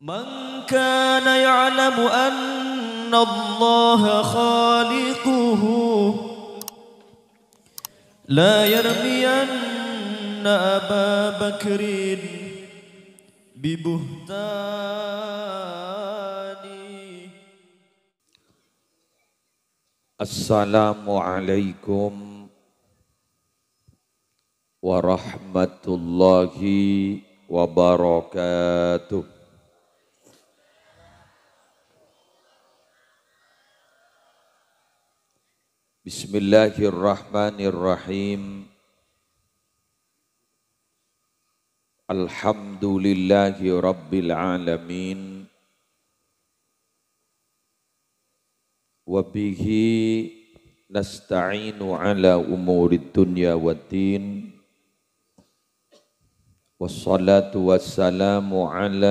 من كان يعلم أن الله خالقه لا يرمين أبا بكر ببهتان السلام عليكم ورحمة الله وبركاته بسم الله الرحمن الرحيم الحمد لله رب العالمين وبه نستعين على أمور الدنيا والدين والصلاة والسلام على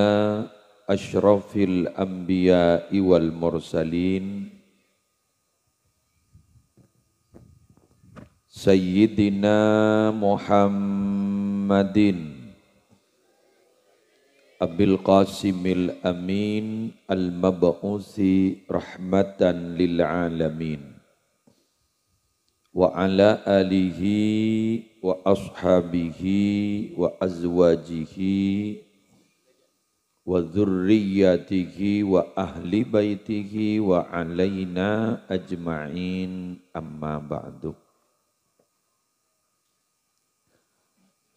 أشرف الأنبياء والمرسلين سيدنا محمد أبي القاسم الأمين المبعوث رحمة للعالمين وعلى آله وأصحابه وأزواجه وذريته وأهل بيته وعلينا أجمعين أما بعد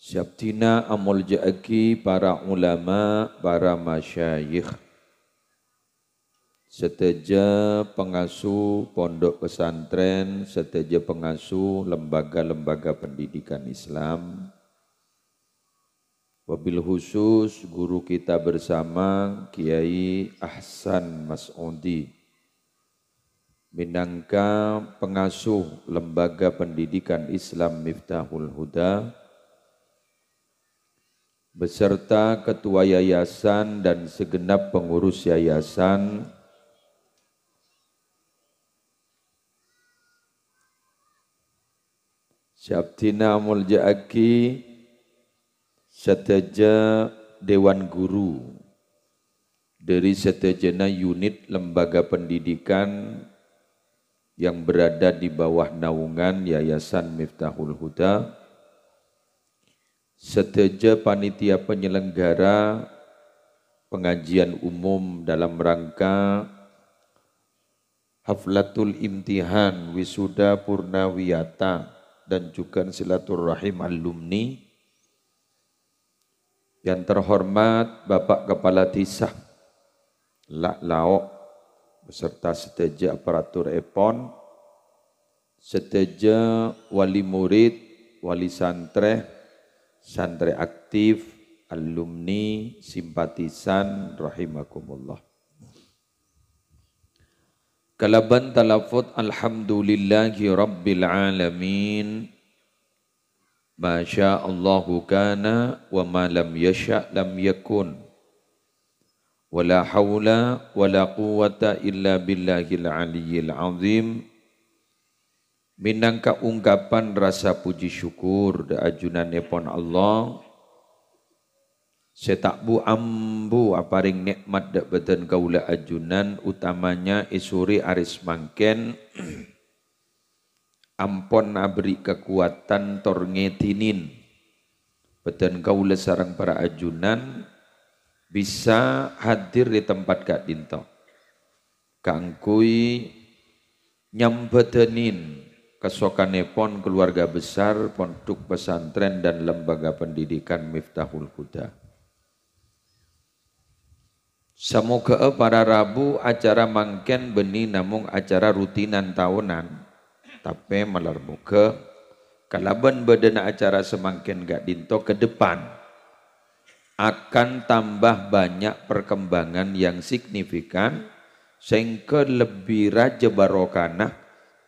Syabtina amul ja'aki para ulama, para masyayikh. Seteja pengasuh pondok pesantren, seteja pengasuh lembaga-lembaga pendidikan Islam. Wabil khusus guru kita bersama Kiai Ahsan Mas'udi. Minangka pengasuh lembaga pendidikan Islam Miftahul Huda beserta Ketua Yayasan dan segenap pengurus yayasan Syabtina Muljaaki Seteja Dewan Guru dari setajana unit lembaga pendidikan yang berada di bawah naungan Yayasan Miftahul Huda seteja panitia penyelenggara pengajian umum dalam rangka Haflatul Imtihan Wisuda Purnawiyata dan juga Silaturrahim Alumni yang terhormat Bapak Kepala Desa Lak Laok beserta seteja aparatur EPON seteja wali murid, wali santri santri aktif, alumni, simpatisan, rahimakumullah. Kalaban talafut alhamdulillahi rabbil alamin. Masya Allahu kana wa ma lam yasha lam yakun. Wala hawla wala quwata illa billahil aliyyil azim minangka ungkapan rasa puji syukur da ajunan nepon Allah setakbu ambu aparing nikmat dak beten kaula ajunan utamanya isuri aris mangken ampon abri kekuatan tor ngetinin beten kaula sarang para ajunan bisa hadir di tempat kak dinto kangkui nyambetenin kesokanipun keluarga besar pondok pesantren dan lembaga pendidikan Miftahul Huda. Semoga para Rabu acara mangken beni namung acara rutinan tahunan tapi melar muka kalaban badan acara semangkin gak dinto ke depan akan tambah banyak perkembangan yang signifikan sehingga lebih raja Barokah. Nah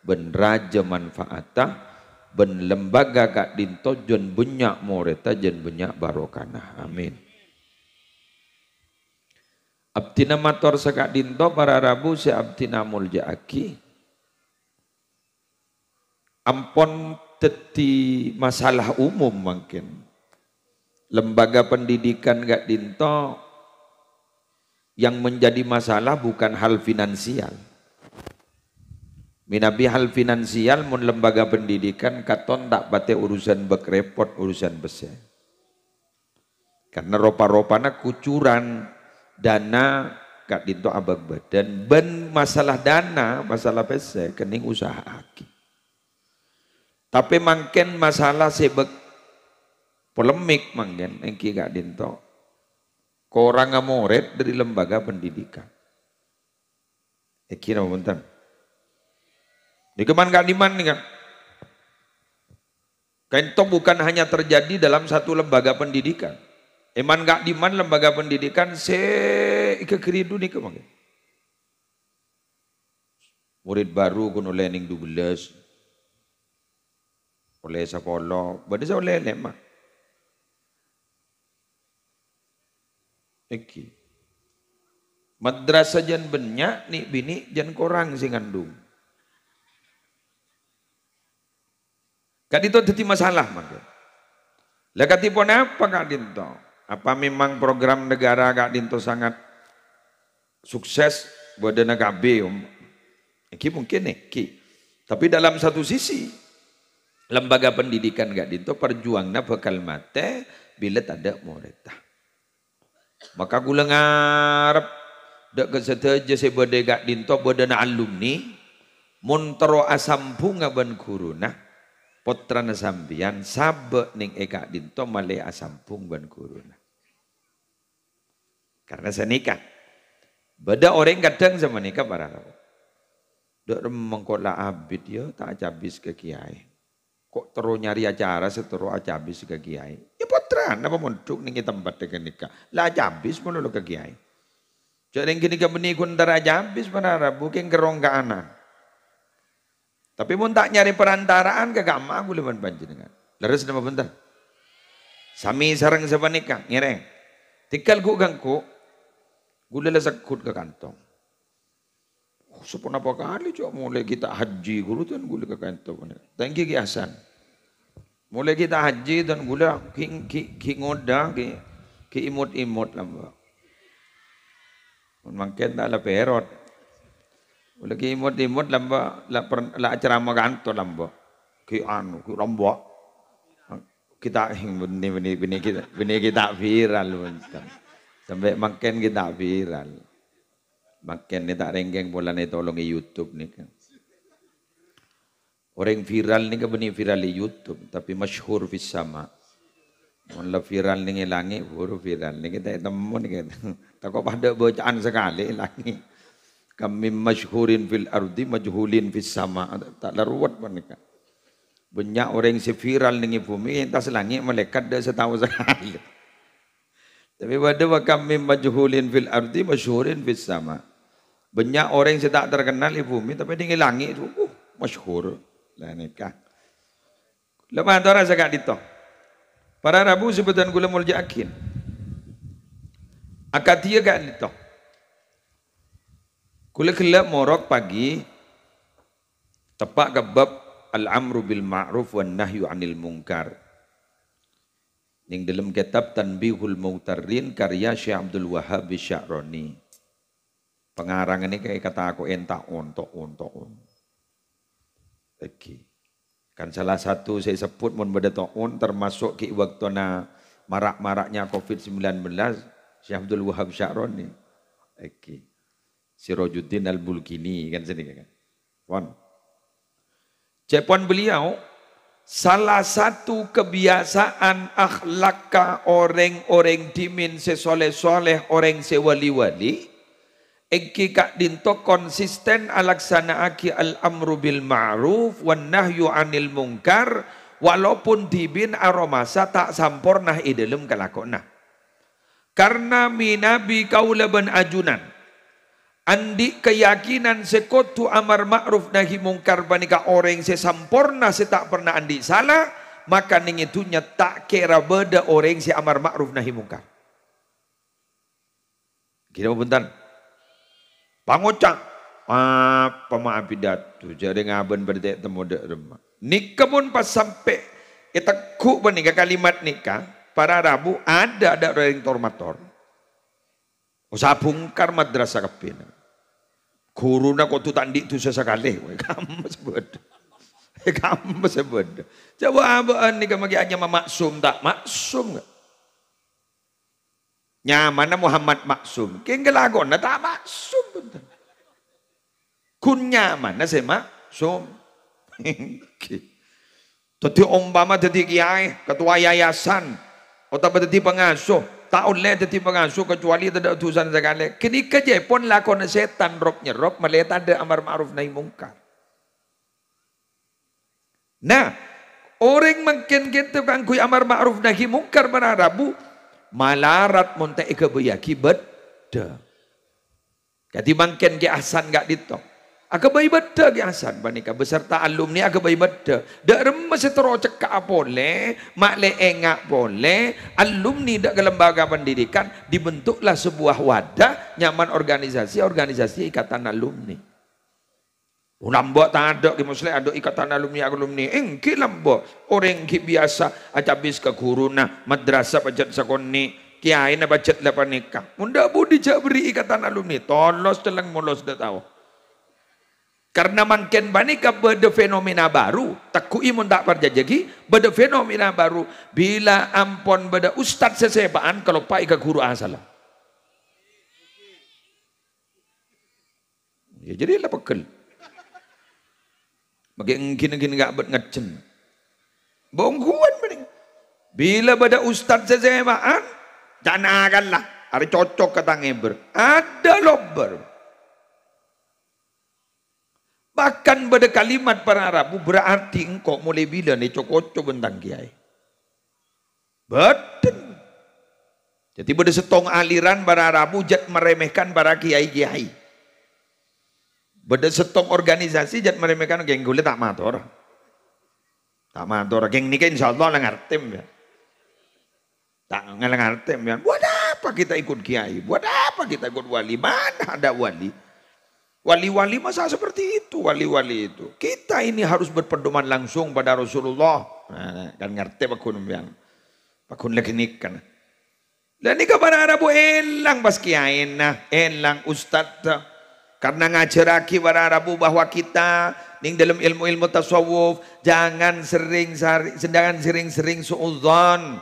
ben raja manfaatah ben lembaga gak dinto jen banyak moreta jen banyak barokana amin abtina mator sekak dinto para rabu si abtina mulja ampon teti masalah umum mungkin lembaga pendidikan gak dinto yang menjadi masalah bukan hal finansial Minabi hal finansial mun lembaga pendidikan katon tak bate urusan repot urusan besar. Karena ropa-ropana kucuran dana kat dinto abag badan ben masalah dana masalah besar kening usaha aki. Tapi mangken masalah sebek polemik mangken engki kak dinto. Korang ngamoret dari lembaga pendidikan. Ekira bentar. Di Kementerian nih kan. Kentong bukan hanya terjadi dalam satu lembaga pendidikan. Eman gak diman lembaga pendidikan se kekeridu nih kemangin. Murid baru kuno lening 12. Oleh sepolo, badai oleh lemah. Eki Madrasah jen benyak nih bini jen korang sing ngandung. Kadito dadi masalah mangke. Lah katipun apa Kak Dinto? Apa memang program negara Kak Dinto sangat sukses buat dana KB? Um? Iki mungkin nih, ki. Tapi dalam satu sisi lembaga pendidikan Kak Dinto perjuangna bakal mate bila ada muridnya. Maka aku ngarep dak aja keseteja sebade Kak Dinto bodana alumni mun asam bunga ban guruna putrana sambian sabe ning eka dinto male asampung ban kuruna. Karena saya nikah. Beda orang kadang sama nikah para rawa. Dok mengkola abid ya tak cabis ke kiai. Kok terus nyari acara seteru acabis ke kiai. Ya putra apa munduk ning tempat dengan nikah. Lah acabis pun ke kiai. Jadi yang kini kemeni kun tara para rawa bukan kerongga anak. Tapi mun tak nyari perantaraan ke kamar aku leman panjenengan. Leres nama bentar. Sami sarang sepanikang, ngireng. Tikal ku gangku, gula kut ke kantong. Oh, sepon apa kali cok mulai kita haji guru tuan gula ke kantong. Thank you Ki Hasan. Mulai kita haji dan gula ki ki ki ngoda ki ki imut imut lamba. Mungkin tak ada perot. Lagi imut-imut lamba la, la acara kantor lamba. Ki anu ki lamba. Kita ini ini ini kita ini kita viral Sampai makin kita viral. Makin ni tak renggeng bola ni tolong YouTube ni kan. Orang viral ni kan bini viral di YouTube tapi masyhur fi sama. Mun viral ni ngelangi, baru viral ni kita temu ni kita. Tak kau pada bacaan sekali langit. Kami masyhurin fil ardi majhulin fis sama. Tak laruat mereka. Banyak orang yang viral dengan bumi, tas langit malaikat dah setahu sekali. Tapi pada wa kami majhulin fil ardi masyhurin fis sama. Banyak orang yang tak terkenal di bumi, tapi di langit tu, uh, masyhur. Lah nikah. Lemah antara sekat dito. Gitu. Para Rabu sebutan gula mulja akin. Akatia kat dito. Gitu. Kula gelap morok pagi tepak ke bab al-amru bil ma'ruf wan nahyu anil mungkar. Ning dalam kitab Tanbihul mautarin karya Syekh Abdul Wahab Syaroni. Pengarang ini kayak kata aku entak ontok ontok on. Oke. Kan salah satu saya sebut mun beda on termasuk ki na marak-maraknya COVID-19 Syekh Abdul wahhab Syaroni. Oke. Sirojuddin Al-Bulkini kan sini kan. Pon. Cepon beliau salah satu kebiasaan akhlaka orang-orang dimin sesoleh-soleh orang orang dimin sesoleh soleh orang sewali wali Eki kak dinto konsisten alaksana alaksana'aki al-amru bil ma'ruf wan nahyu anil mungkar walaupun dibin aromasa tak sampurnah idelem kelakona. Karena minabi kaulaban ajunan Andi keyakinan sekotu amar ma'ruf nahi mungkar panika orang se sempurna se tak pernah andi salah maka ning itunya tak kira beda orang se amar ma'ruf nahi mungkar. Kira bentar. Pangocang. Ah, pemaaf pidato jadi ngaben berarti temu de rumah. Nikah pas sampai kita ku panika kalimat nikah para rabu ada ada orang tormator. Usabungkar madrasah kabeh. Guruna kok tu tandik tu sesekali. Kamu sebut. Kamu sebut. Jawaban ni kamu hanya maksum tak maksum. Nyamana Muhammad maksum. Kenggelagon tak maksum. Betul. Kun nyaman saya maksum. Jadi umpama tadi kiai, ketua yayasan, atau jadi pengasuh, Tahun le jadi mengasuh kecuali tidak utusan sekali. Kini kerja pun lakon setan rob nyerob melihat ada amar ma'ruf nahi mungkar. Nah, orang makin gitu kan kui amar ma'ruf nahi mungkar berarabu malarat Monte ike beyaki beda. Jadi makin ke asan gak ditok. Agak bayi beda ke asan beserta alumni agak bayi beda. Dak remes setero cekak boleh, mak le engak boleh, alumni dak ke lembaga pendidikan dibentuklah sebuah wadah nyaman organisasi organisasi ikatan alumni. Lambok oh, tak ada ke muslim ada ikatan alumni alumni. Engki lambok orang ki biasa acabis ke guru nah madrasah sekoni kiai na pajat lah panika. Unda budi jabri ikatan alumni. Tolos celeng molos dah tahu. Karena makin banyak beda fenomena baru, tekui mun tak perjajagi, beda fenomena baru. Bila ampon beda ustad sesebaan kalau pak ke guru asal. Ya jadi lah pekel. Bagi engkin-engkin gak bet ngecen. Bongkuan mending. Bila pada ustad sesebaan, tak lah. Hari cocok ke tang ember, Ada lober. Bahkan pada kalimat para Arab berarti engkau mulai bila nih cokocok bentang kiai. Betul. Jadi pada setong aliran para Arab jat meremehkan para kiai-kiai. Pada setong organisasi jat meremehkan geng gue tak matur, Tak matur. Geng nikah insya Allah ngertim ya. Tak ngertim ya. Buat apa kita ikut kiai? Buat apa kita ikut wali? Mana ada wali? Wali-wali masa seperti itu, wali-wali itu. Kita ini harus berpedoman langsung pada Rasulullah. Nah, dan ngerti pakun Pak Pakun lagi nikah. Dan ini kepada Arabu elang pas kiain nah, elang ustad. Karena ngajaraki para Arabu bahwa kita ning dalam ilmu-ilmu tasawuf jangan sering sedangkan sering-sering suudzon.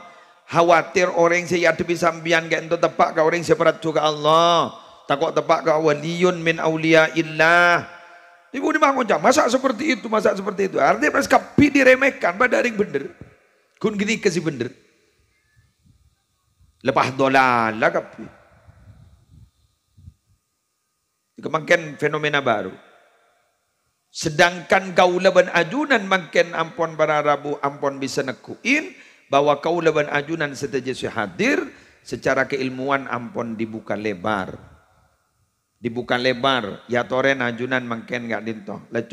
Khawatir orang yang saya adepi sambian gak entuk tepak ka orang yang seperat juga Allah. Takut tepat ke waliyun min aulia illah. Ibu dibangun jam, masa seperti itu, masa seperti itu. Artinya pas kapi diremehkan, pada ring bener. Kun gini kasih bener. Lepas dolala kapi. Kemakin fenomena baru. Sedangkan kau laban ajunan makin ampon para rabu ampon bisa nekuin bahwa kau laban ajunan setelah hadir secara keilmuan ampon dibuka lebar dibuka lebar ya tore najunan mangken gak dinto le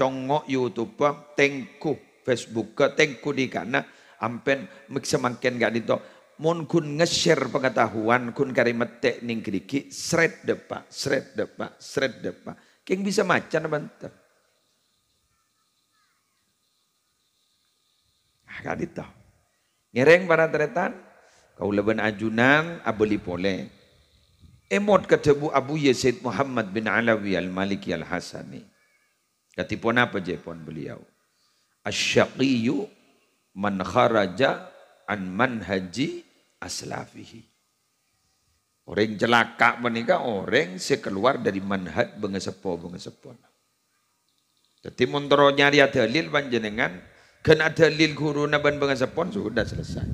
youtube tengku facebook ke tengku di kana ampen miksa mangken gak dinto mon kun nge-share pengetahuan kun karimat teknik kriki sret depa sret depa sret depa King bisa macan banter ah, gak dinto ngereng para teretan kau leben ajunan abeli pole Emot ketemu Abu Yazid Muhammad bin Alawi al-Maliki al-Hasani. Katipon apa jepon beliau? Asyaqiyu man kharaja an manhaji aslafihi. Orang celaka menikah orang sekeluar keluar dari manhaj bengesepo bengesepo. Jadi muntro nyari dalil panjenengan, kena dalil guru naban bengesepon sudah selesai.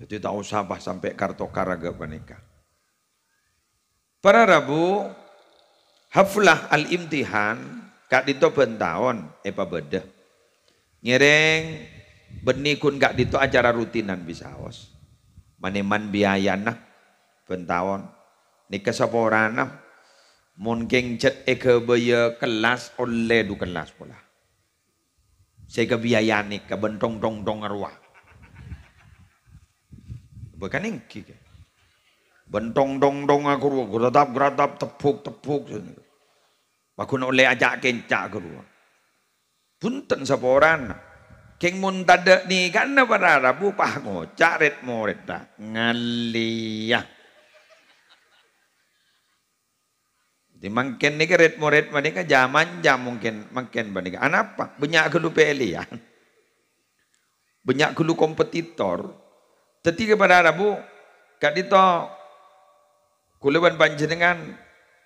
Jadi tahu Sabah sampai agak menikah. Para Rabu, haflah al-imtihan, kak dito bentahon, apa eh, bedah. Nyereng, benikun kak dito acara rutinan bisa awas. Maneman biayana, bentahon. Nikah nah, mungkin cet eke eh, baya kelas oleh du kelas pula. Saya kebiayani, kebentong-tong-tong arwah bekaning ini. Bentong dong dong aku geradap geradap tepuk tepuk. Gitu. Aku nak oleh ajak kencak aku. Punten seporan. keng mun ni kan apa rara pah ngocak red moret reda ngaliyah. Di mungkin ni red moret mana kan zaman jam mungkin mungkin mana kan. Anapa? Banyak kelu pilihan. E ya? Banyak kudu kompetitor. Tetapi kepada Rabu gak dito kulawan panjenengan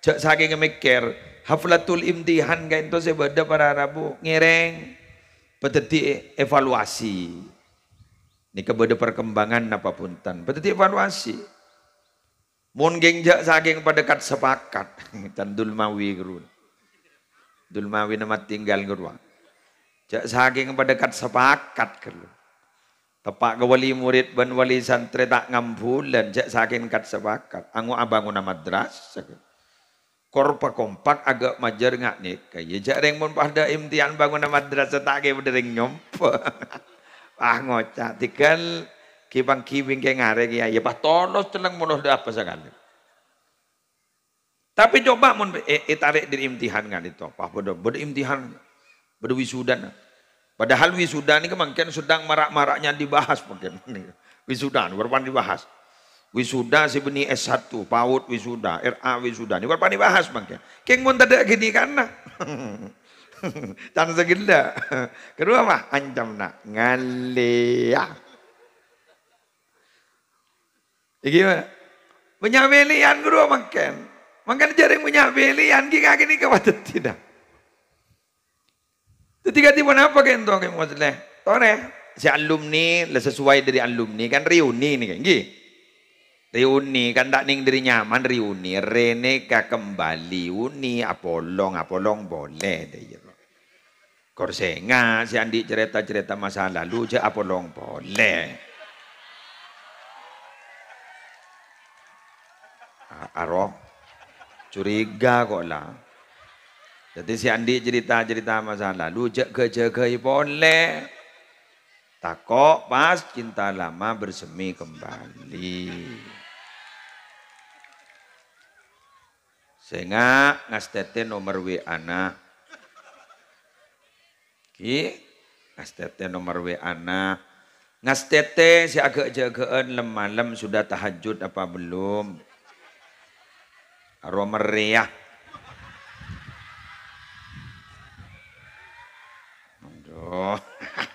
jak saking mikir haflatul imtihan kan itu sebada para Rabu ngereng peteti evaluasi ini kepada perkembangan apa tan, peteti evaluasi mun geng jak saking pada dekat sepakat dan dulmawi gerun dulmawi nama tinggal gerun jak saking pada dekat sepakat gerun Tepak ke wali murid ban wali santri tak ngambulan jak sakin kat sepakat. Angu abangun madras. Korpa kompak agak majer ngak nih. Kaya jak reng pun pada imtihan bangun madras tak kaya berdering nyompe. Wah ngocak tinggal kibang kibing kayak ngarek ya. Ya tolos tenang mulus dah apa sekali. Tapi coba mun e, eh tarik di imtihan kan itu. Apa bodoh bodoh imtihan bodoh wisudan. Padahal wisuda ini kemungkinan kan sedang marak-maraknya dibahas mungkin. wisuda, berapa dibahas. Wisuda si beni S1, PAUD wisuda, RA wisuda. Ini berapa dibahas mungkin. Keng pun tidak gini karena. Tanah segenda. Kedua mah ancam nak ngalia. Iki apa? Punya kedua mungkin. Mungkin jaring punya gak gini kini tidak. Tiba-tiba apa kan tuan gitu? kamu maksudnya? Tuan ya? si alumni lah sesuai dari alumni kan reuni nih kan, gih. Reuni kan tak ning diri nyaman reuni, rene ka kembali uni apolong apolong boleh deh. Korsenga ya. si Andi cerita-cerita masa lalu je apolong boleh. Aroh curiga kok lah. Jadi si Andi cerita-cerita masa lalu jaga-jagai boleh. Takok pas cinta lama bersemi kembali. Sehingga ngastete nomor W anak. Ki ngastete nomor W anak. Ngastete si agak jagaan lemalam sudah tahajud apa belum? Romeriah Oh.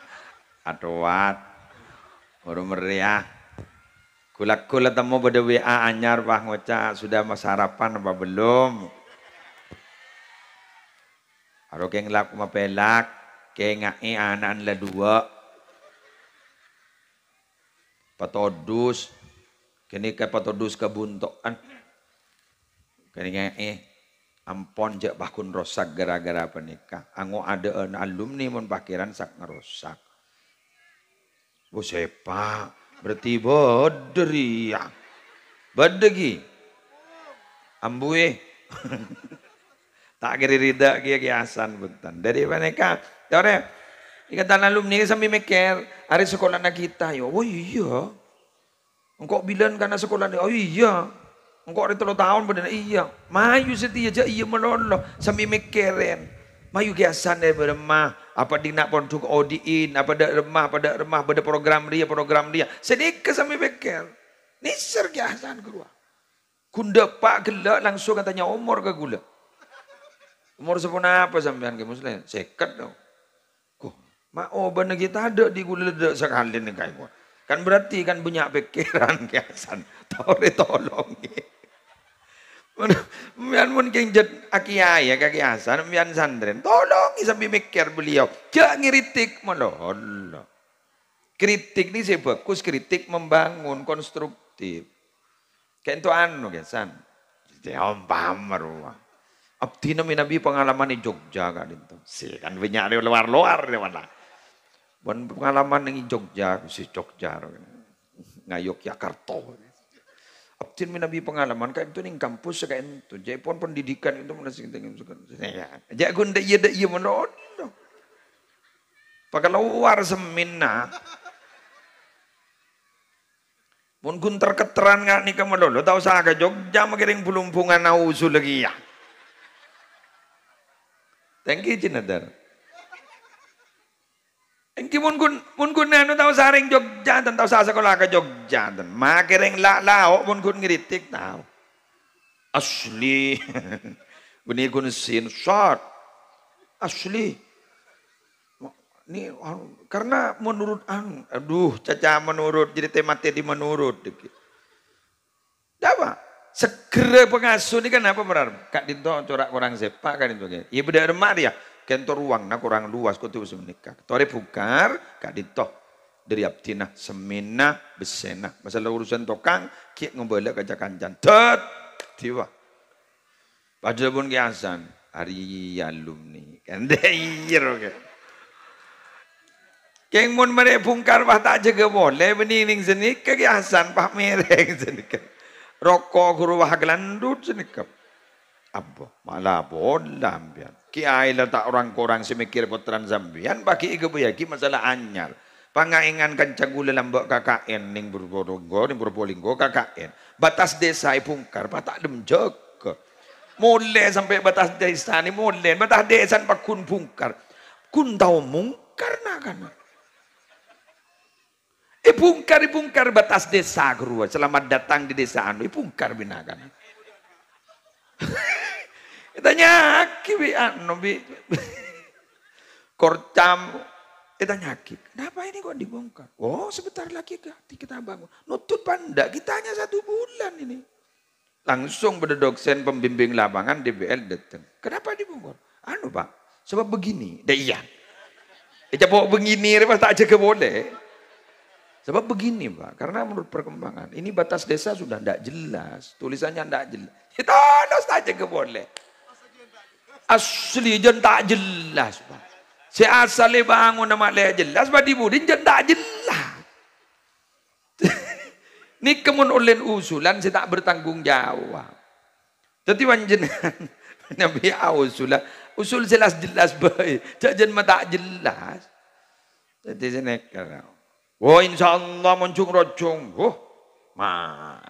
aduat, baru meriah. kulak kulak temu pada WA anyar Pak Ngoca sudah mas sarapan apa belum? Aro keng lak pelak keng ngae anak la dua. Patodus kini ke patodus kebuntokan. Kini ngae ampon jak bakun rusak gara-gara penikah. Ango ada an alumni mun pakiran sak ngerusak. Bu sepak berarti ya? Badegi. Ambui? tak kiri rida kia kiasan bentan. Dari penikah. Tore ikatan alumni sambil mikir hari sekolah kita yo. Ya, oh iya. Engkau bilang karena sekolah oh iya. Engkau ada telur tahun pada iya. Mayu setia aja iya menolong. Sambil mikirin. Mayu kiasan daripada mah. Apa dia nak pun tuk odiin. Apa dak remah, apa ada remah. Pada program dia, program dia. Sedikit sambil mikir. Nisir kiasan kedua. Kunda pak gelak langsung katanya umur ke gula. Umur sepuna apa sampean ke muslim? sekat dong Kok, mak oban oh, kita ada di gula ledak sekali nih kayak Kan berarti kan banyak pikiran kiasan. Tahu tolong. Mian pun kengjet akiai ya kaki asan, mian sandren. Tolong sampai mikir beliau. Jangan ngiritik malah. Allah. Kritik ini saya bagus, kritik membangun, konstruktif. Kayak itu anu kan, san. Jangan paham Abdi nabi pengalaman di Jogja kan itu. Si kan banyak di luar-luar di mana. Bukan pengalaman di Jogja, si Jogja. Gitu. Ngayok Yogyakarta Abdin minabi pengalaman kayak itu nih kampus kayak itu. Jadi pendidikan itu mana kita tengim suka Ya. Jadi aku ndak iya ndak iya menon. Oh, Pakai luar semina. Nah. pun gunter keteran nggak nih kamu dulu. Tahu saya ke Jogja makiring belum bunga nausul lagi ya. Thank you Cinadar. Ki mun kun mun kun ano tao saring jogjantan tao sasakola ka jogjantan. Makiring la lao mun kun ngiritik tao. Asli. Guni kun sin short. Asli. Ini karena menurut ang, aduh caca menurut jadi tema tadi menurut. Apa? Segera pengasuh ini kan apa berarti? Kak Dinto corak orang sepak kan itu. Iya, Ibu dari Maria. Ya kento ruang na kurang luas kutu menikah. Tore bukar kaditoh dari abtina semina besena. Masalah urusan tokang kiek ngebelak kaca kancan. Tet tiwa. padahal pun kiasan hari alumni. Kendeir iya, oke. Keng mun mere bungkar wah tak jaga boleh benining senik kegiasan pah mereng senik. Rokok guru wah gelandut senik. Abbo malah bolam biar kiai letak orang-orang semikir putran sampean pagi iku yaki masalah anyar. Pangaengan kencang gula lambok KKN ning Purbalingga ning Purbalingga KKN. Batas desa pungkar patak dem jaga. Mulai sampai batas desa ni mulai batas desa pakun pungkar. Kun tau mungkar na kana. Ipungkar ipungkar batas desa gerua. Selamat datang di desa anu ipungkar binakan. Ditanyaki bi anu bi korcam ditanyaki. Kenapa ini kok dibongkar? Oh sebentar lagi kita bangun. nutup panda kita hanya satu bulan ini. Langsung pada dosen pembimbing lapangan DBL datang. Kenapa dibongkar? Anu pak, sebab begini. Dah iya. Eja bawa begini, tak jaga boleh. Sebab begini Pak, karena menurut perkembangan, ini batas desa sudah tidak jelas, tulisannya tidak jelas. Kita harus saja boleh asli jen tak jelas. Si asal bangun nama leh jelas. Sebab dibudin jen tak jelas. Ni kemun ulin usulan saya tak bertanggung jawab. Tetapi panjenengan Nabi usulan usul jelas jelas baik. Jajan mata jelas. Jadi saya kata, insyaallah insya Allah muncung rojong. Oh, mar,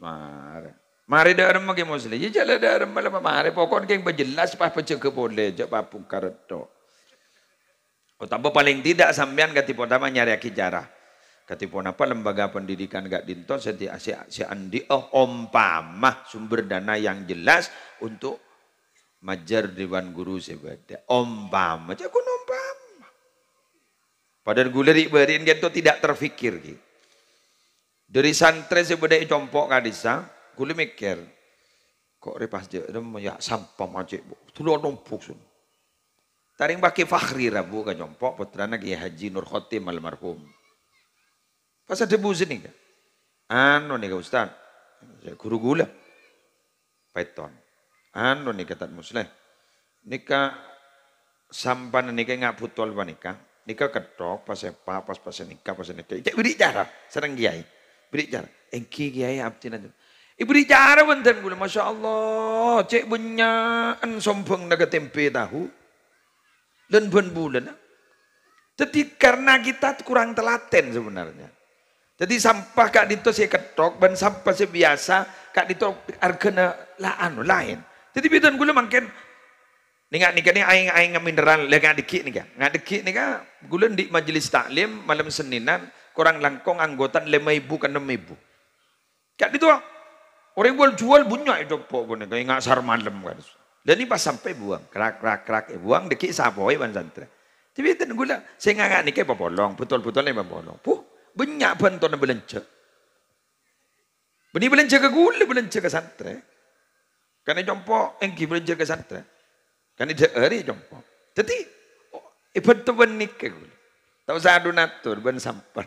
mar. Mari darem mage muslim. Ye iya, jala darem mala mari pokon keng bejelas pas peceke boleh jak papung kareto. Utama oh, paling tidak sampean katipo tama nyari jarah. Katipo apa lembaga pendidikan gak dinton seti si, si andi oh ompamah sumber dana yang jelas untuk majar dewan guru sebeda. Ompamah jak kun ompamah. Padahal guleri berin gitu tidak terfikir gitu. Dari santri sebeda compok kadisa, Kule mikir, kok repas jek dem ya sampam aja bu. Tulur numpuk sun. Taring pakai fakhri rabu ka nyompok putrana Kiai Haji Nur Khotim almarhum. Pas ada buzin kan? Anu nih Ustaz. Guru gula. Python. Anu nih kata musleh. Nika sampan nika ngaputol panika. Nika ketok pas sepa pas pas nikah pas nikah. Cek beri cara. Serang kiai. Beri cara. Engki kiai abdi nanti. Ibu cara wonten kula Masya Allah, cek benyaan sombong naga tempe tahu. Dan ben bulan. Ah. Jadi karena kita kurang telaten sebenarnya. Jadi sampah kak dito saya ketok, ban sampah saya biasa, kak dito argana laan lain. Jadi bidan gula makin nengak nikah ni aing aing mineral lek ngadikik nikah. Ngadikik nikah gula di majelis taklim malam Seninan kurang langkong anggota lima ibu kan enam ibu. Kak dito Orang gue jual bunyak itu gue, pun kayak sar malam kan. Dan ini pas sampai buang, kerak kerak kerak eh, buang dekik sapoi ban santre. Tapi itu gula, saya nggak nih kayak bolong, betul-betul nih bolong. Puh, banyak benton belanja. Beni belanja ke gula, belanja ke santre. Karena jompo, engki belanja ke santre. Karena dia hari jompo. Jadi, oh, eh, ban benik ke gula. Tahu saya donatur, ban sampar.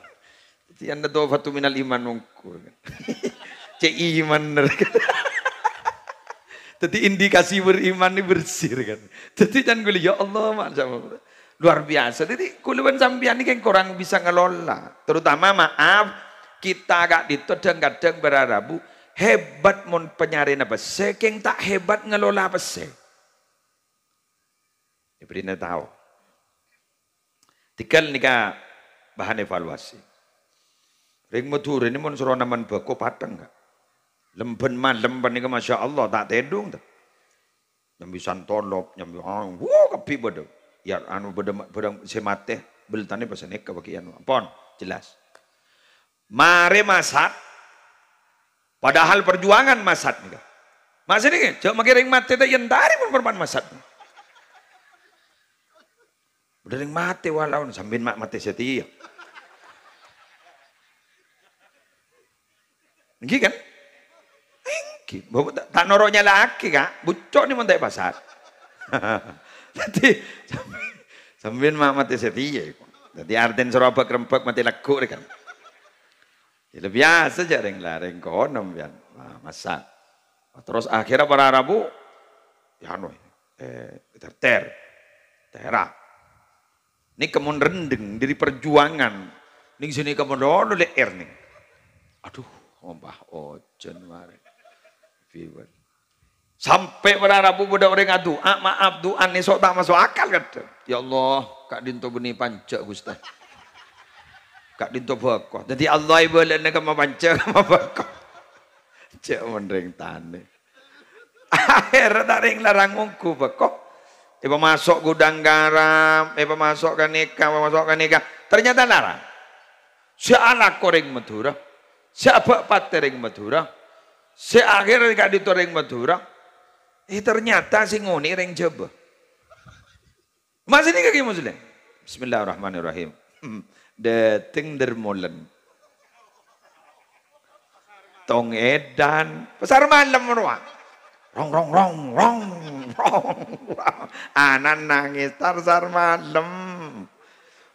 Jadi anda tahu fatu minal iman mungkur. cek iman kan. Jadi indikasi beriman ini bersih kan. Jadi jangan gue ya Allah macam Luar biasa. Jadi kuluan sampean ini kan kurang bisa ngelola. Terutama maaf kita agak ditodeng kadang berarabu hebat mon penyarin apa sekeng tak hebat ngelola apa se. Ibrina ya, tahu. Tikal nika bahan evaluasi. Ring metur ini mon suruh naman beko pateng gak? Lemben man lemben niku Masya Allah tak tendung tuh. santolop tolop, nyembi wuh kepi bodoh. Ya anu bedang bedang semate beltane pesane kebagian pon jelas. Mare masat padahal perjuangan masat nih, Mas ini jauh makin ring mati tak yentari pun perban masat. Udah ring mati walau sambil mak mati setia. Niki kan? lagi. Tak noroknya laki kak, bucok nih mentai pasar. Jadi sambil mak mati setia. Jadi arten serabak rempek mati lagu kan. Jadi biasa jaring laring kono bian masak. Terus akhirnya para Rabu, ya anu, eh, ter, ter, tera. Ini kemun rendeng dari perjuangan. Ning sini kemun dono leer earning. Aduh, ombah ojen januari. Sampai pada Rabu budak orang adu, ah maaf doan ni sok tak masuk akal kata. Ya Allah, Kak Dinto benih pancak Gusta. Kak Dinto bako. Jadi Allah ibu lena kama pancak kama bako. Cek mending tane. Akhirnya tak ring larang mungku bakoh. Ibu masuk gudang garam, ibu masuk kanika, ibu masuk nikah. Ternyata larang. Si anak koreng Madura, si abak tering Madura, Si akhir kak ditu ring Madura. Eh ternyata si nguni ring Jawa. Mas ini kaki muslim. Bismillahirrahmanirrahim. Hmm, Dateng dermolen. Tong edan. Pasar malam ruang. Rong rong rong rong rong. Anan nangis pasar malam.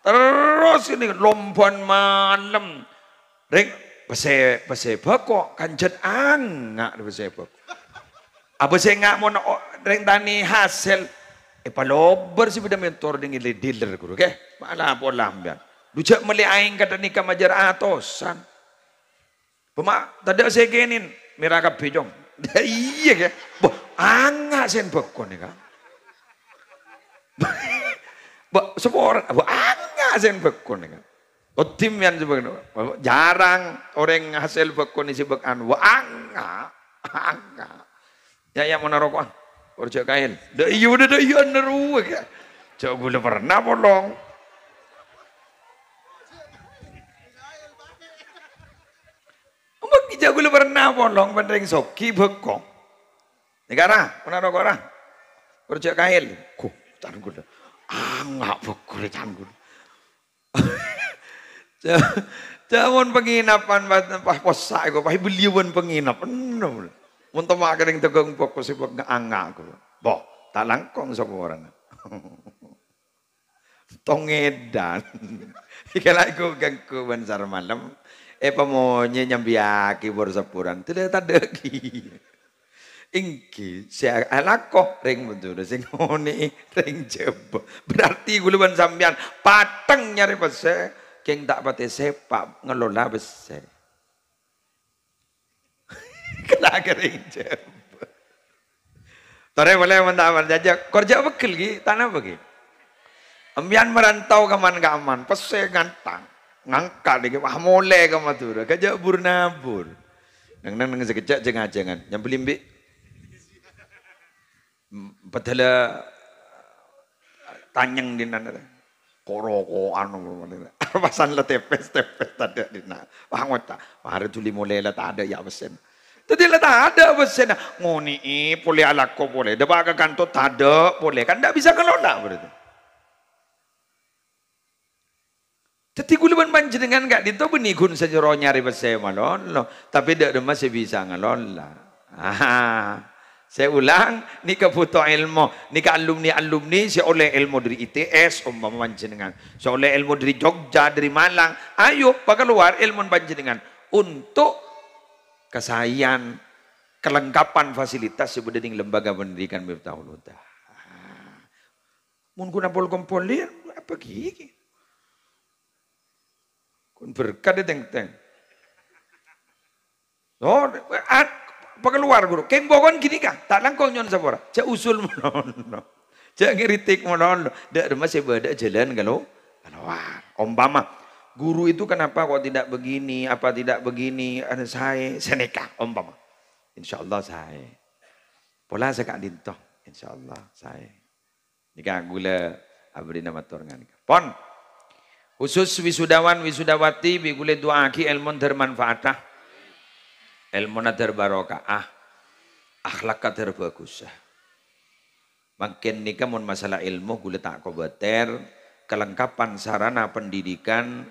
Terus ini lompon malam. Ring pese pese beko kanjen angak pese beko. Apa ah, saya nggak mau oh, reng tani hasil Eh palober si bida mentor dengan dealer guru oke? Malah pola ambian. Dujak meli aing kata nikah majar atosan. Pema tadi saya genin miraka bejong. iya ke? Bo angak sen beko nih kan. Bo sepor, bo angak sen beko nih kan yang sebagainya. Jarang orang hasil bekon isi bekan. Wa angga. Angga. Ya ya mau narokoan. Ah. Orjo kain. Da iya udah da iya neru. Cok gula pernah polong. Mak ija gula pernah polong pendering soki bekong. Negara, mana orang? kerja kain. Ku, Tanggul. gula. Angak bekor can Jamun penginapan pah posa iku pah beliuan penginapan. enom. Mun temak kering tegang pokok ibu angak aku. Boh, tak langkong sapa orang. Tongedan. Iki lak iku gangku bansar malam. Eh pamonye nyambiaki bersepuran. Tidak tadeki. Ingki si anakku ah, ring betul sing ngene ring jebo. Berarti guluban sampean pateng nyari pesek King tak pati sepak ngelola besar. Kena kering jembat. Tore boleh mentah saja. Kerja bekal ki, tanah begi. Ambian merantau kaman kaman, pese ngantang, ngangkat lagi. Wah mole kamatura, kerja burnabur. Nang Neng neng sekejap jangan jangan, yang mbik. Padahal eh, tanyang di nana. Koroko anu perbasan lah tepes tepes tak ada di nak. Bang tak? Hari tu lima lela tak ada ya besen. Tadi lah tak ada besen. Ngoni eh, boleh ala ko boleh. Debak ke kantor tak ada boleh. Kan tak bisa kalau nak berarti. Tetapi gue lebih panjang dengan gak dito beni gun saja ronya ribet saya malon Tapi dak demas saya bisa ngalon lah. Ha. Saya ulang, nika butuh ilmu. Nika alumni-alumni, saya oleh ilmu dari ITS, umpama panjenengan. Saya oleh ilmu dari Jogja, dari Malang. Ayo, bakal luar ilmu panjenengan. Untuk kesayan, kelengkapan fasilitas sebeding lembaga pendidikan Miftahul Huda. Ah. Mun kuna pol kompol dia, apa gigi? Kun berkat dia teng-teng. Oh, ah pengeluar guru. Keng bohon gini kah? Tak langkong nyon sapora. Cak usul monono Cak ngiritik monono Dak rumah saya badak jalan kalau keluar. Ompama guru itu kenapa kok tidak begini, apa tidak begini, ada saya, seneka nikah, umpama. Insya Allah saya. Pola saya kak dintoh, insya Allah saya. Jika gula abri nama turungan. Pon, khusus wisudawan wisudawati bi gule dua aki ilmun termanfaatah. Ilmu Ilmunya ah, akhlaknya terbagus. Ah. Makin nikah mun masalah ilmu gule tak kobater, kelengkapan sarana pendidikan,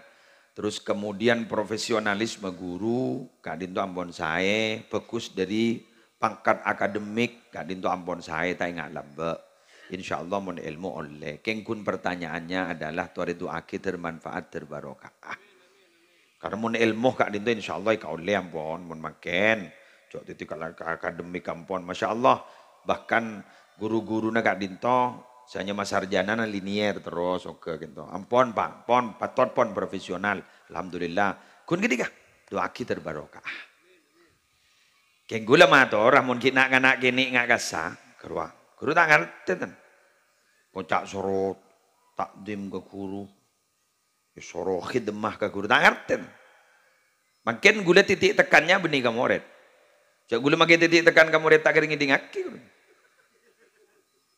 terus kemudian profesionalisme guru, kadin tu ambon saya, bagus dari pangkat akademik, kadin tu ambon saya, tak ingat lambek. Insya Allah mun ilmu oleh. Kengkun pertanyaannya adalah tuar itu akhir termanfaat terbarokah. Karena mun ilmu kak dinto insyaallah kau ya liam pon, mun maken. Jok titik akademik masya masyaallah bahkan guru-guru na kak dinto Sanya sarjana na linier terus oke okay, gitu. Ampon bang, pon patot pon profesional. Alhamdulillah. Kun gini kah? Doa kita Kenggula Keng gula mato orang mungkin nak gini nggak kasa kerwa. Guru tak ngerti ten. Kocak sorot, dim ke guru, Isoro ya, khidmah ke guru. Tak ngerti. Makin gula titik tekannya benih kamu murid. Cak gula makin titik tekan kamu murid tak kering dingaki.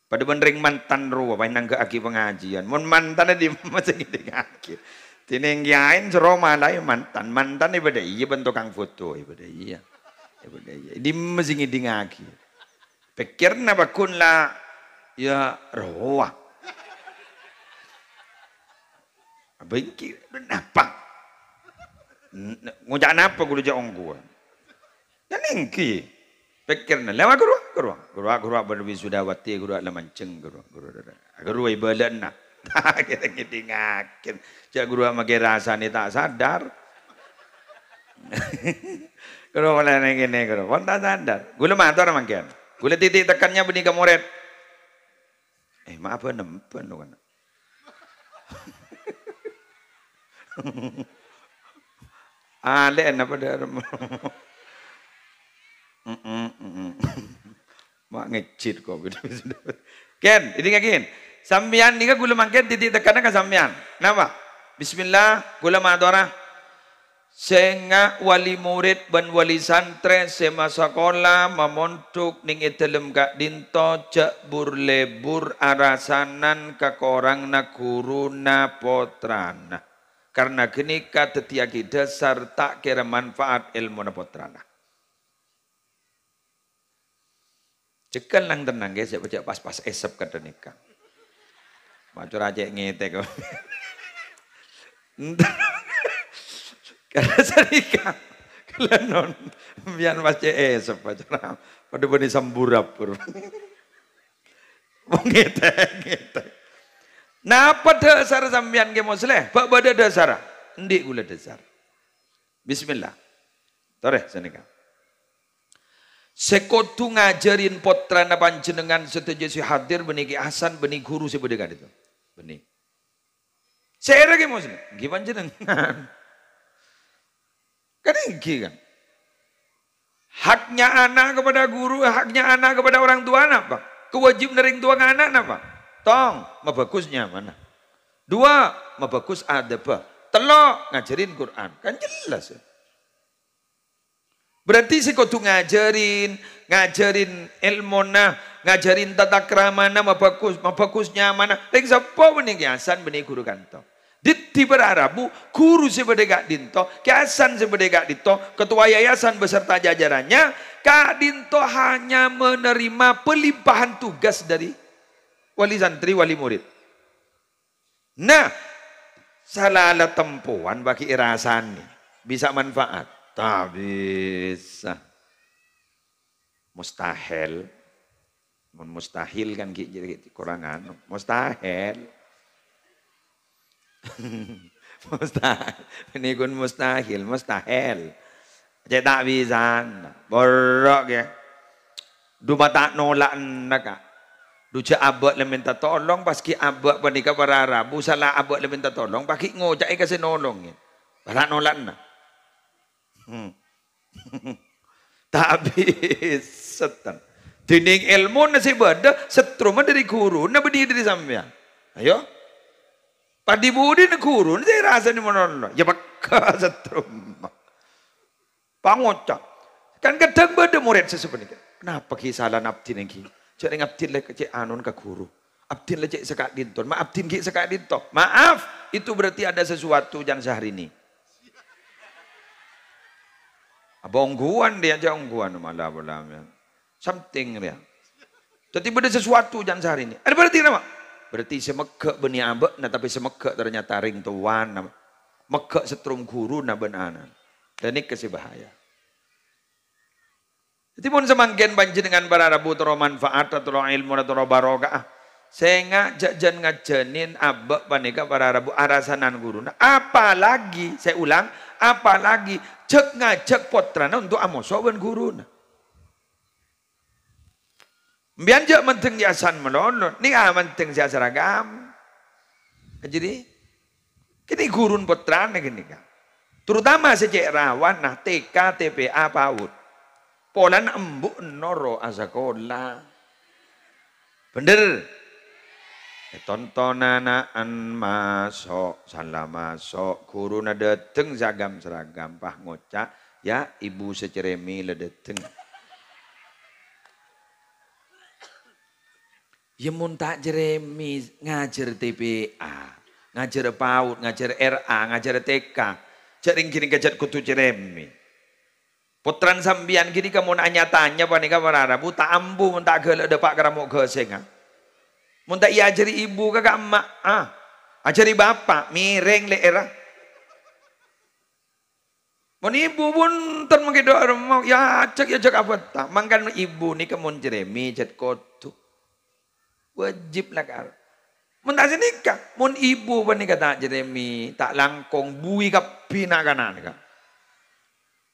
Pada benering mantan ruwa pain nangga aki pengajian. Mun mantan di masih dingaki. Tinenggiain seroma lain mantan. Mantan ibadah iya bentuk kang foto ibadah iya. Ibadah iya. Di masih dingaki. Pikir napa kun lah ya roh Apa kenapa? Apa? Ngujak apa kudu jak ongkuan? Ya Dan engki. Pikir na. Lewa guru, guru. Guru, guru berbi sudah wati guru laman ceng guru, guru. Guru ibadat na. Kita kita ngakin. Cak guru makai rasa ni tak sadar. Guru malah ni ini guru. Pun tak sadar. Gula mantor makian. Gula titik tekannya bening kamuret. Eh maaf apa nempen tu kan. Alen apa dharma. Mak ngecit kok. Ken, ini kakin. Sambian ni kan gula mangken titik tekanan kan sambian. Kenapa? Bismillah, gula madorah. Senga wali murid ban wali santri, sema sekolah mamontuk ning itelem kak dinto cek burlebur arasanan kakorang na guru na potrana. Karena gini kadetiaki dasar tak kira manfaat ilmu napotrana. Jekan lang tenang guys, ya pas-pas esep kadenikan. Macur aja ngete kok. Karena serika kelenon mian wace esep macur. Pada bani samburap pur. Mau ngete ngete. Nah apa dasar sampean ke musleh? Pak pada dasar. Ndik gula dasar. Bismillah. Toreh senika. Sekotu ngajarin apa panjenengan setuju si hadir beniki Hasan benik guru si bedekan itu. benih. Saya ke musleh. Gimana jenengan? kan ingki kan. Haknya anak kepada guru, haknya anak kepada orang tua apa? dari orang tua anak apa? Tong, mabagusnya mana? Dua, mabagus adaba. Telok, ngajarin Quran. Kan jelas ya. Berarti sih kudu ngajarin, ngajarin ilmu nah, ngajarin tata krama nah, mabagus, mabagusnya mana. Lagi sapa benih kiasan benih guru kantong. Di Arabu guru si Kak Dinto, kiasan si Kak Dinto, ketua yayasan beserta jajarannya, Kak Dinto hanya menerima pelimpahan tugas dari wali santri, wali murid. Nah, salah tempuan bagi irasan ini Bisa manfaat. Tak bisa. Mustahil. Mustahil kan kurangan. Mustahil. mustahil. Ini kun mustahil. Mustahil. Cek tak bisa. Borok ya. Duma tak nolak nak. Luja abak le minta tolong paski abak panika para Arabu salah abak le minta tolong paki ngojak ika kasi nolong. Para nolak na. Hmm. Tapi setan. Dining ilmu nasi benda setruma dari guru na berdiri dari sampean. Ayo. Padi budi na guru na saya rasa ni menolong. Ya bakka setruma. Pangocak. Kan kadang benda murid sesuatu. Kenapa kisah lan abdi nengki? Jadi ngabdin lek cek anon ke guru. Abdin lek cek sekak dinton. maaf abdin ki sekak dinton. Maaf, itu berarti ada sesuatu yang sehari ini. Abongguan dia jangguan malah malah. Something dia. Ya. Tapi ada sesuatu yang sehari ini. Ada berarti nama? Berarti semekek beni abek, nah tapi ke ternyata ring tuan. Mekek setrum guru nah benana. Dan ini kasih bahaya. Jadi pun semangkin panjenengan para rabu teroman faat atau ilmu atau barokah. Saya jajan jan abek abak panika para rabu arasanan guru. Nah, apalagi saya ulang, apalagi cek ngajak potrana untuk amosowan guru. Nah. Biar jak penting jasan melonot, ni ah penting jasa ragam. Jadi, kini gurun potrana gini kan. Terutama sejak rawan, nah TK, TPA, PAUD. Polan embuk noro azakola. Bener. Tontonanan masok salam masok guru nadeteng zagam seragam pah ngocak ya ibu seceremi ledeteng. Ya mun tak jeremi ngajar TPA, ngajar PAUD, ngajar RA, ngajar TK. Jaring kiri kejat kutu jeremi. Putran sambian kini kamu nak nyatanya panik kamu Buta ambu minta gelak depak keramuk geseng. Ah. Minta ia ajari ibu ke kak emak. Ah. Ajari bapak miring le era. Mun ibu pun ten mengkido mau ya cek ya cek apa tak. Mangkan ibu ni kemun jeremi cet kotu. Wajib lah kar. Mun tak nikah, mun ibu pun nikah tak jeremi, tak langkong bui kap pina kanan kak.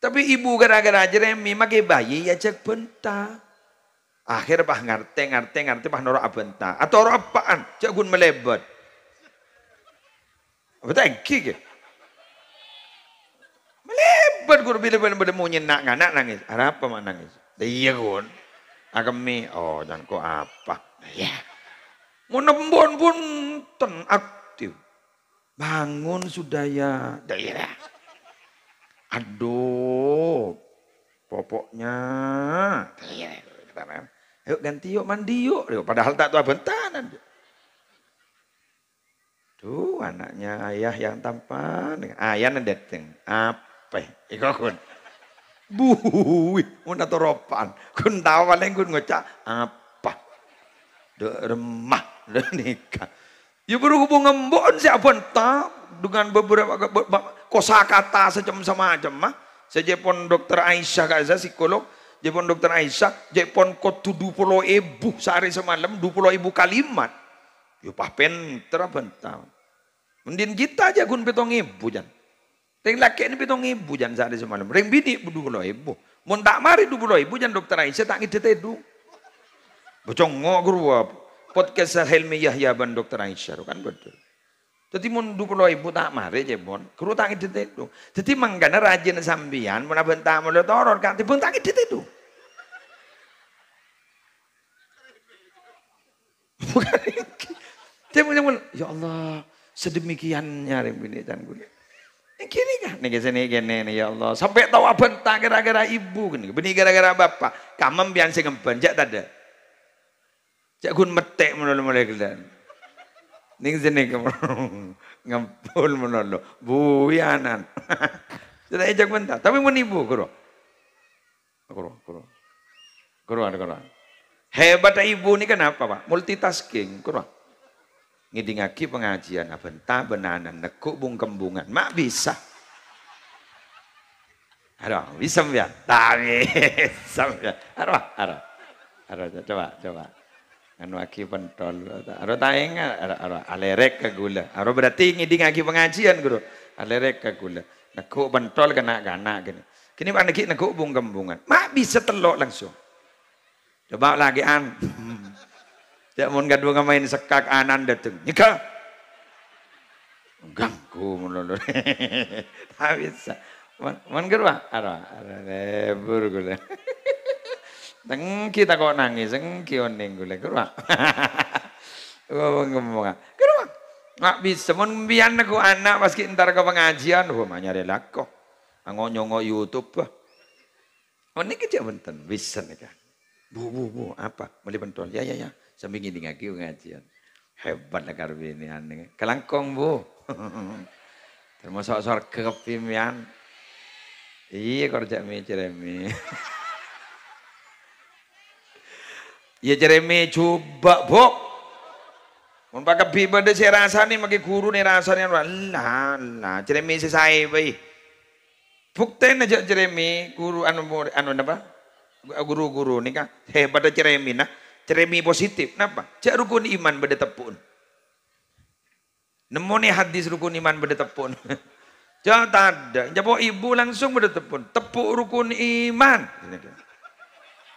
Tapi ibu gara-gara jeremi make bayi ya cek benta. Akhir pah ngarte ngarte ngarte pah noro abenta. Atau orang apaan? Cek gun melebet. Apa tengki ke? Melebet gur bila bila bila mau nyenak nganak nangis. ada apa mak nangis? Iya gun. Agami. Oh dan kok apa? Ya. Mau pun ten aktif. Bangun sudah ya. Iya dah Aduh, popoknya. Yuk iya, ganti yuk mandi yuk. Padahal tak tua bentanan. Tuh anaknya ayah yang tampan. Ayah dateng. Apa? Iko iya, kun. Buwi. Muna toropan. Kun tawa ngocak. Apa? remah Udah nikah. Ya berhubung ngembon siapa entah dengan beberapa kosakata secam sama macam mah. Sejepon dokter Aisyah kak saya psikolog, jepon dokter Aisyah, jepon kotu puluh ibu sehari semalam puluh ibu kalimat. Yo ya pah penter bentang. Mendin kita aja gun petong ibu jan. Ring laki ini petong ibu jan sehari semalam. Ring bini puluh ibu. Mun tak mari puluh ibu jan dokter Aisyah tak ngide tedu. Bocong ngok grup podcast Helmi Yahya ban Dr. Aisyah kan betul. Jadi mun 20 ibu tak mari je pun, guru tak ide itu. Jadi mangkana rajin sambian, mun bentang tak mulai toror kan tibun tak ide itu. Temu iki. ya Allah, sedemikiannya rek binitan gue. Kini kan, nih kesini kene nih ya Allah. Sampai tahu apa tak gara-gara ibu, gini gara-gara bapak. Kamu biasa ngembanjak tadi. Cak kun metek menolong mulai dan Ning sini ngempul menolong. Buyanan. Sudah ejak bentar. Tapi menipu kuro. Kuro, kuro. Kuro, kuro. Hebat ya, ibu ini kenapa pak? Multitasking. Kuro. Ngidingaki pengajian. Bentar benanan. Nekuk bungkembungan. kembungan. Mak bisa. ada bisa mbak. Tak bisa mbak. ada aduh. coba, coba. Anu aki pentol. Aro taeng aro alerek ke gula. Aro berarti ngiding aki pengajian guru. Alerek ke gula. Nekuk pentol kena ganak gini. Kini pak nekik nekuk bung kembungan. Mak bisa telok langsung. Coba lagi an. Tidak mau dua ngamain sekak anan dateng. Nyika. Ganggu melulu. Tak bisa. Mon gerwa. Ara, aro lebur gula. Tengki tak kok nangis, tengki oning gule keruak. Wong ngomong, keruak. Nggak bisa, mon bian aku anak pas ntar ke pengajian, wah manya relak kok. nyongo YouTube bah. Mun iki jek benten, bisa nika. Bu bu bu apa? Beli pentol. Ya ya ya, sambil ngiding aku pengajian. Hebat lah ini aneh. Kelangkong bu. Termasuk soal kepimian. Iya kerja mie emi. Ya Jeremy coba bok. Mun pakai bibir deh saya rasa nih, makai guru nih rasanya, lah lah. Jeremy selesai, bayi. Buktain aja Jeremy guru anu anu apa? Guru-guru nih kan hebat Jeremy nah. Jeremy positif, apa? Cak rukun iman beda tepun. Nemu nih hadis rukun iman beda tepun. Jangan ada. Jabo ibu langsung beda tepun. Tepuk rukun iman.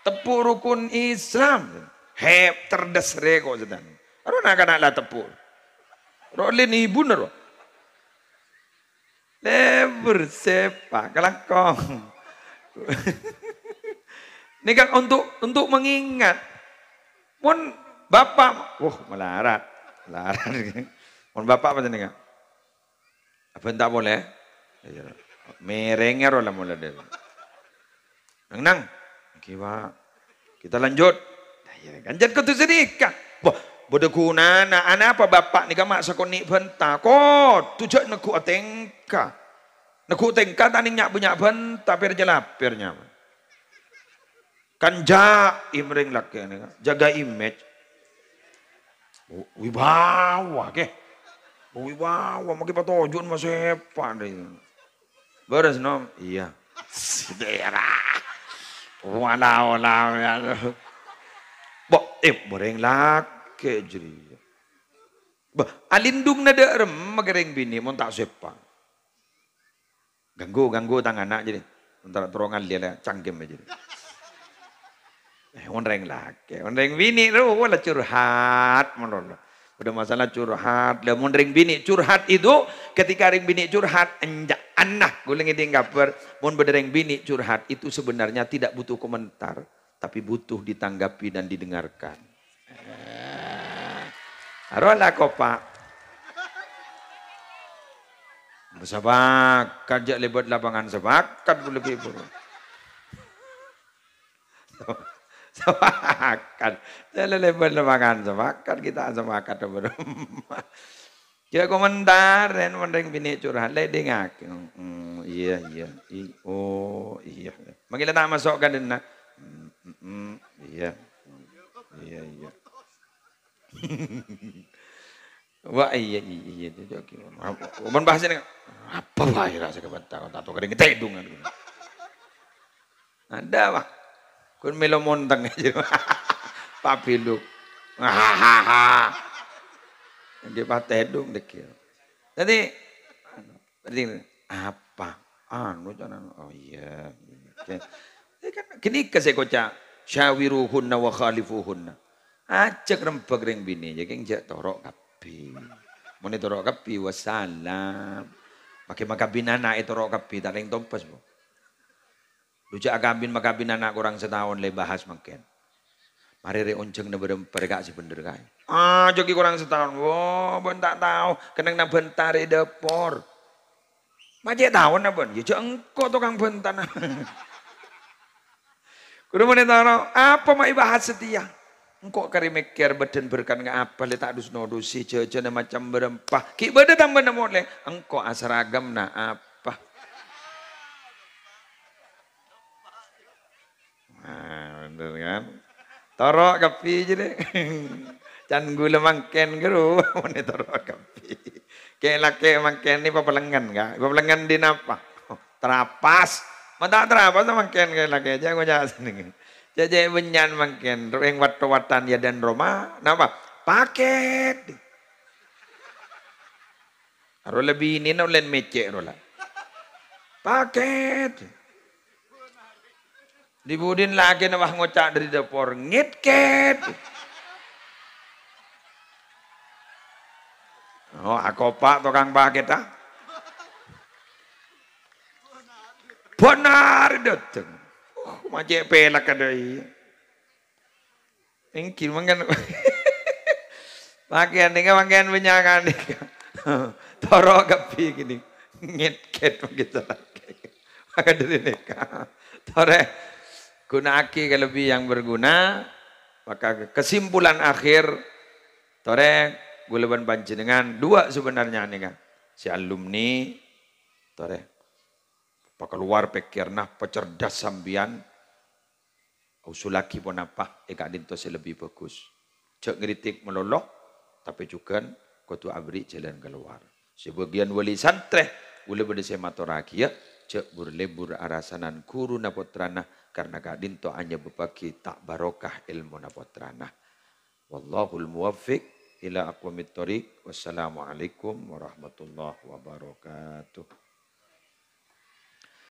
Tepu rukun Islam. Hep terdes reko setan. Aro nak kana la tepu. Ro ibu nero. Lebar sepak kelakong. Ini kan untuk untuk mengingat. Mun bapak, wah melarat, melarat. Mun bapak kan? apa nih Apa tak boleh? Iya. Merengnya rola mulai dari. Nang, nang, Oke pak, kita lanjut. Jangan nah, iya, kau tu sedikah. Wah, bodoh guna anak anak apa bapak ni kamak sakoni bentar. Kau tujuh neku atengka. Neku tengka tani nyak punya bentar pir pernya Kanja imring laki ini jaga image. Oh, wibawa ke? Oh, wibawa makin patojuan masih hepan deh. Beres nom? Iya. sederah Wala ya, Bo eh boreng laki jadi. Ba alindung na rem, magareng bini mon tak sepa. Ganggu ganggu tangan anak jadi. Entar terongan dia cangkem aja. Eh, orang laki, orang bini, lu wala curhat menurut Udah masalah curhat, udah mundring bini curhat itu ketika ring bini curhat enjak anak guling enggak ber, mun bedereng bini curhat itu sebenarnya tidak butuh komentar tapi butuh ditanggapi dan didengarkan. Arola kopa. Sebak, kajak lebat lapangan sebak, kan lebih buruk semakan. Lele berlemakan semakan kita semakan berempat. Kira ya, komentar dan mending bini curhat le dengak. iya iya. oh iya. Mangkila tak masukkan din na. iya. Iya iya. Wah iya iya iya itu oke. Oban bahasa ini apa lah ya rasa kebantah kau tahu kering kita hidungan. Ada mah. Kun melo monteng Pak Biluk. Hahaha. Dia Pak Tedung dekil. Jadi penting apa? Anu jangan oh iya. iya. Kan gini ke saya kocak. Syawiruhunna wa Khalifuhun. Ajak rembag ring bini. Jadi ya njak torok kapi. Mune torok kabeh wassalam. Pakai maka binana itu torok kapi. Tak yang tompes. Bu. Rujak agamin, makabin anak kurang setahun le bahas mungkin, Mari re onceng na berem pergak si bener kai. Ah joki kurang setahun. Wo bon tak tahu kenang na bentar depor. Majek tahun na bon. Ya jo engko tukang bentan. Kudu menit apa mak bahas setia. Engko kari mikir beden berkan ke apa le tak dus nodusi jejen macam berempah. Ki beda tambah nemu le. Engko asragam na apa bener kan. Torok kepi jadi. Can gula mangken geru, mana torok kepi. Kayak laki mangken ni pepelengan kah? Pepelengan di napa? Oh, terapas. Mata terapas mangken kayak laki aja gua jelasin ini Jadi benyan mangken, yang watu-watan ya dan Roma, napa? Paket. Rola lebih ini nolain mecek rola. Paket. Dibudin lagi nambah ngocak dari dapur. Ngit ket. Oh, aku pak tukang pak kita. Ah. Benar dateng. Oh, uh, macet pelak ada iya. Engkir mangan. Pakaian nih kan pakaian benyangan nih. Kan. Toro kepi gini. Ngit ket begitu lagi. Maka dari nikah. Tore ya. Gunaki lebih yang berguna. Maka kesimpulan akhir tore guleban panjenengan dua sebenarnya nih kan. Si alumni tore pikir nah pecerdas sambian usulaki pun apa eka eh, dinto lebih bagus. Cek ngeritik meloloh tapi juga kutu abri jalan keluar. Sebagian wali santri ule berde sematoraki ya cek burlebur arasanan kuruna potrana karena kadin kadinto hanya bepaki tak barokah ilmu napotrana. Wallahul muwaffiq ila aqwamit thoriq. Wassalamualaikum warahmatullahi wabarakatuh.